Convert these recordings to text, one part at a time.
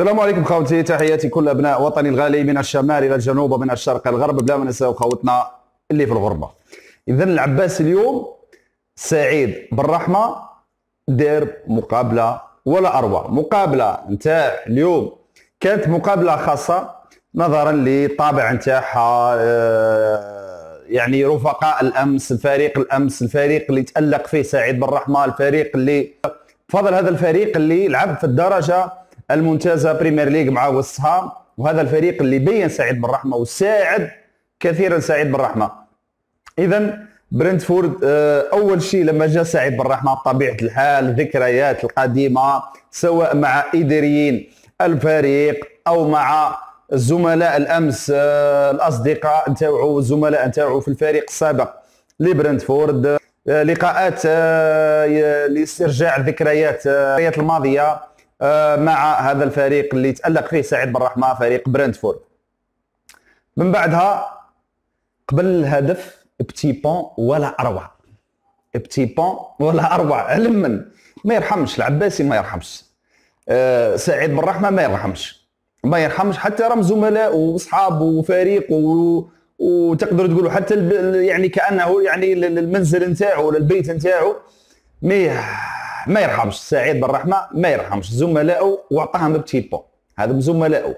السلام عليكم خوتي تحياتي كل ابناء وطني الغالي من الشمال الى الجنوب ومن الشرق الى الغرب بلا ما ننساو خوتنا اللي في الغربه اذا العباس اليوم سعيد بالرحمه دار مقابله ولا اروع مقابله نتاع اليوم كانت مقابله خاصه نظرا للطابع نتاعها آه، يعني رفقاء الامس الفريق الامس الفريق اللي تالق فيه سعيد بالرحمه الفريق اللي فضل هذا الفريق اللي لعب في الدرجه الممتازه بريمير ليغ مع وسها وهذا الفريق اللي بين سعيد بن رحمه وساعد كثيرا سعيد بن رحمه اذا برنتفورد آه، اول شيء لما جاء سعيد بن رحمه بطبيعه الحال ذكريات القديمه سواء مع اداريين الفريق او مع الزملاء الامس آه، الاصدقاء نتاعو الزملاء نتاعو في الفريق السابق لبرنتفورد آه، لقاءات لاسترجاع الذكريات الماضيه آه، مع هذا الفريق اللي تالق فيه سعيد بن رحمه فريق برنتفورد من بعدها قبل الهدف بتي بون ولا اروع بتي بون ولا اروع علم من ما يرحمش العباسي ما يرحمش أه سعيد بن رحمه ما يرحمش ما يرحمش حتى رم زملاء واصحاب وفريق و... وتقدر تقولوا حتى يعني كانه يعني المنزل نتاعو ولا البيت نتاعو مي ما يرحمش سعيد بالرحمه ما يرحمش زملائه وعطاهم بتيبو هذا زملائه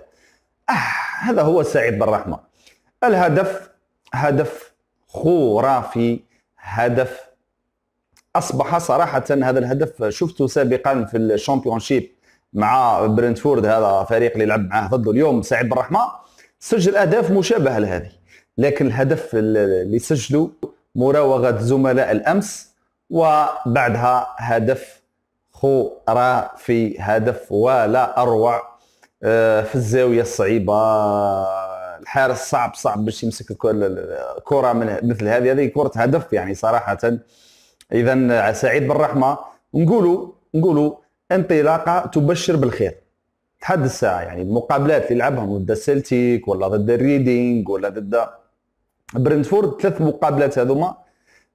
آه هذا هو سعيد بالرحمه الهدف هدف خرافي هدف اصبح صراحه هذا الهدف شفته سابقا في الشامبيونشيب مع برنتفورد هذا فريق اللي لعب معاه ضده اليوم سعيد بالرحمه سجل اهداف مشابهه لهذه لكن الهدف اللي سجلوا مراوغه زملاء الامس وبعدها هدف في هدف ولا اروع آه، في الزاويه الصعيبه الحارس صعب صعب باش يمسك الكره من مثل هذه هذه كره هدف يعني صراحه اذا سعيد بالرحمه نقولوا نقولوا انطلاقه تبشر بالخير لحد الساعه يعني المقابلات اللي لعبهم ضد السلتيك ولا ضد الريدينغ ولا ضد برنتفورد ثلاث مقابلات هذوما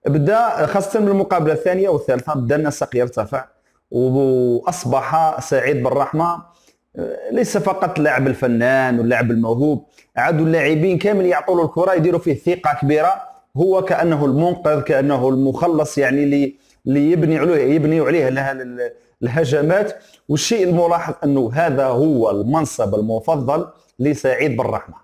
بدا خاصه بالمقابله الثانيه والثالثه بدا النسق يرتفع واصبح سعيد بالرحمه آه، ليس فقط لاعب الفنان واللاعب الموهوب عادوا اللاعبين كامل يعطوا له الكره يديروا فيه ثقه كبيره هو كانه المنقذ كانه المخلص يعني اللي اللي يبني عليه يبني عليه الهجمات والشيء الملاحظ انه هذا هو المنصب المفضل لسعيد بالرحمه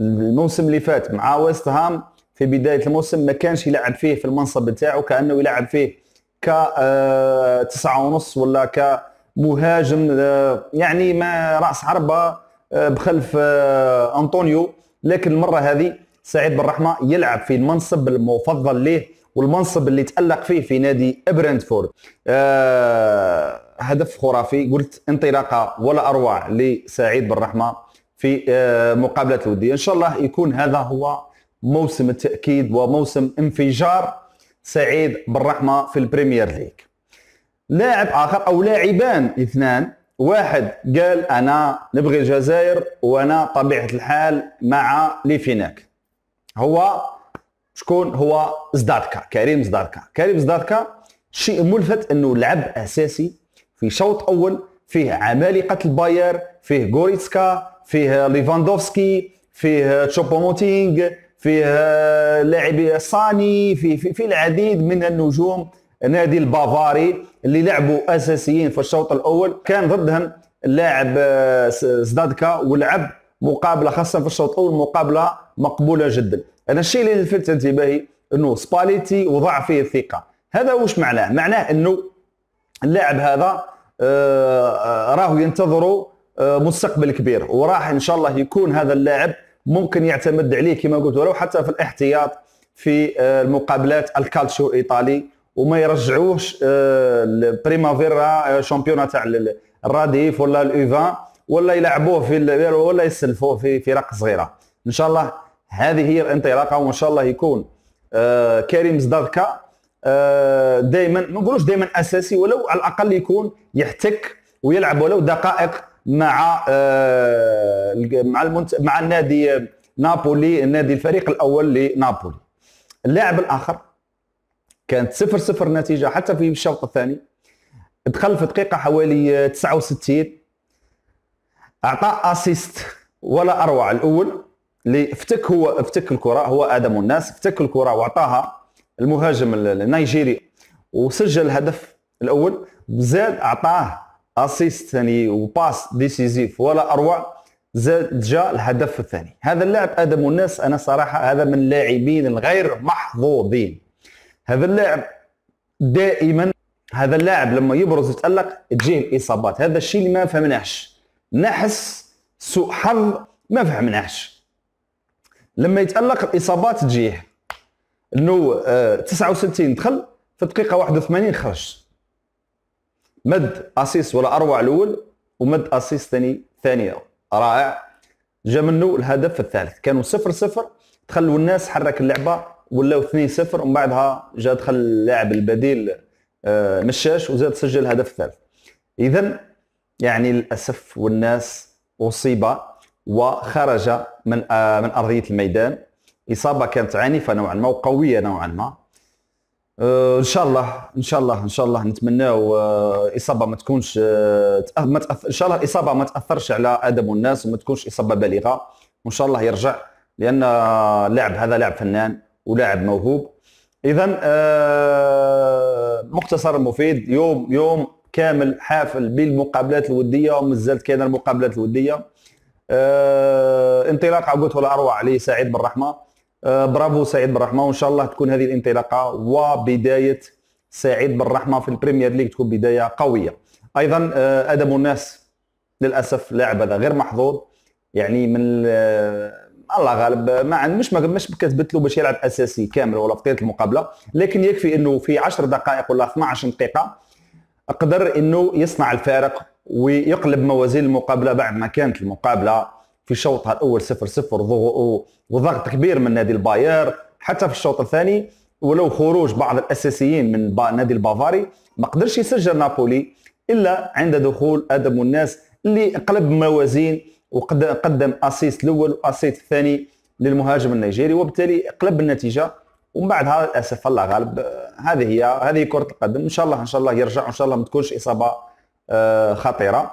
الموسم اللي فات مع ويست هام في بدايه الموسم ما كانش يلعب فيه في المنصب بتاعه كانه يلعب فيه آه، تسعة ونص ولا كمهاجم آه، يعني ما راس حربه آه، بخلف انطونيو لكن المره هذه سعيد بن رحمه يلعب في المنصب المفضل ليه والمنصب اللي تالق فيه في نادي برنتفورد هدف خرافي قلت انطلاقه ولا اروع لسعيد بن رحمه في مقابله الوديه ان شاء الله يكون هذا هو موسم التاكيد وموسم انفجار سعيد بالرحمه في البريمير ليج لاعب اخر او لاعبان اثنان واحد قال انا نبغي الجزائر وانا طبيعه الحال مع ليفيناك هو شكون هو زداركا كريم زداركا كريم زداركا شيء ملفت انه لعب اساسي في شوط اول فيه عمالقه الباير فيه غوريتسكا فيه ليفاندوفسكي فيه تشوبوموتينغ فيها آه، لاعبي صاني في, في, في العديد من النجوم نادي البافاري اللي لعبوا اساسيين في الشوط الاول كان ضدهم اللاعب آه، زدادكا ولعب مقابله خاصه في الشوط الاول مقابله مقبوله جدا انا الشيء اللي لفت انتباهي انه سباليتي وضع فيه الثقه هذا واش معناه معناه انه اللاعب هذا آه، راه ينتظروا مستقبل كبير وراح ان شاء الله يكون هذا اللاعب ممكن يعتمد عليه كما قلت ولو حتى في الاحتياط في آه، المقابلات الكالتشيو الايطالي وما يرجعوش آه، بريمافيرا آه، شامبيونا تاع الراديف ولا الاوفا ولا يلعبوه في ولا يسلفوه في فرق صغيره ان شاء الله هذه هي الانطلاقه وان شاء الله يكون كريم زدادكا دائما ما نقولوش دائما اساسي ولو على الاقل يكون يحتك ويلعب ولو دقائق مع آه، مع المنت... مع النادي آه، نابولي النادي الفريق الاول لنابولي اللاعب الاخر كانت 0 0 نتيجه حتى في الشوط الثاني دخل في دقيقه حوالي 69 آه، اعطى اسيست ولا اروع الاول اللي افتك هو افتك الكره هو ادم الناس افتك الكره واعطاها المهاجم النيجيري وسجل الهدف الاول زاد اعطاه اسيست ثاني وباس ديسيزيف ولا اروع زاد جاء الهدف الثاني هذا اللاعب ادم الناس انا صراحه هذا من اللاعبين الغير محظوظين هذا اللاعب دائما هذا اللاعب لما يبرز يتالق تجيه الاصابات هذا الشيء اللي ما فهمناش نحس سوء حظ ما فهمناش لما يتالق الاصابات تجيه انه 69 آه، دخل في دقيقه 81 خرج مد اسيس ولا اروع الاول ومد اسيس ثاني ثانيه رائع جا منه الهدف الثالث كانوا صفر صفر تخلوا الناس حرك اللعبه ولاو 2 0 ومن بعدها جا دخل اللاعب البديل آه، مشاش وزاد سجل الهدف الثالث اذا يعني للاسف والناس اصيب وخرج من آه، من ارضيه الميدان اصابه كانت عنيفه نوعا ما وقويه نوعا ما آه، ان شاء الله ان شاء الله ان شاء الله نتمناو آه، اصابه ما تكونش آه، ما تأثر ان شاء الله الاصابه ما تاثرش على ادب الناس وما تكونش اصابه بالغه وان شاء الله يرجع لان لاعب هذا لاعب فنان ولاعب موهوب اذا مختصر مفيد يوم يوم كامل حافل بالمقابلات الوديه ومازالت كاينه المقابلات الوديه انطلاقه قلت الاروع لسعيد بن رحمه آه، برافو سعيد بالرحمه وان شاء الله تكون هذه الانطلاقه وبدايه سعيد بالرحمه في البريمير ليج تكون بدايه قويه ايضا آه، ادم الناس للاسف لاعب هذا غير محظوظ يعني من آه، الله غالب ما مش مش كتبت له باش يلعب اساسي كامل ولا في المقابله لكن يكفي انه في 10 دقائق ولا 12 دقيقه قدر انه يصنع الفارق ويقلب موازين المقابله بعد ما كانت المقابله في الشوط الاول 0 0 وضغط كبير من نادي الباير حتى في الشوط الثاني ولو خروج بعض الاساسيين من نادي البافاري ما قدرش يسجل نابولي الا عند دخول ادم الناس اللي قلب موازين وقدم اسيست الاول واسيست الثاني للمهاجم النيجيري وبالتالي قلب النتيجه ومن بعدها للاسف الله غالب هذه هي هذه كره القدم ان شاء الله ان شاء الله يرجع ان شاء الله ما تكونش اصابه آه، خطيره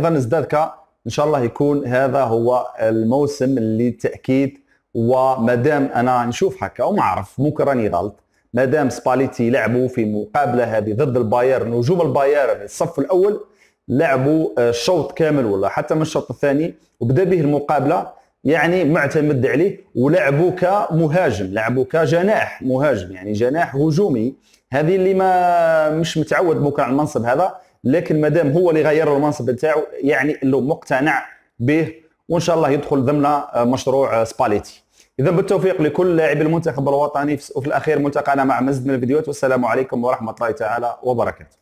ايضا ازدادك ان شاء الله يكون هذا هو الموسم اللي تاكيد وما دام انا نشوف هكا وما اعرف ممكن راني غلط ما دام سباليتي لعبوا في مقابله هذه ضد البايرن نجوم البايرن الصف الاول لعبوا آه، الشوط كامل ولا حتى من الشوط الثاني وبدا به المقابله يعني معتمد عليه ولعبوا كمهاجم لعبوا كجناح مهاجم يعني جناح هجومي هذه اللي ما مش متعود بوكا على المنصب هذا لكن ما دام هو اللي غير المنصب نتاعو يعني انه مقتنع به وان شاء الله يدخل ضمن آه، مشروع آه، سباليتي اذا بالتوفيق لكل لاعبي المنتخب الوطني وفي الاخير ملتقانا مع مزيد من الفيديوهات والسلام عليكم ورحمه الله تعالى وبركاته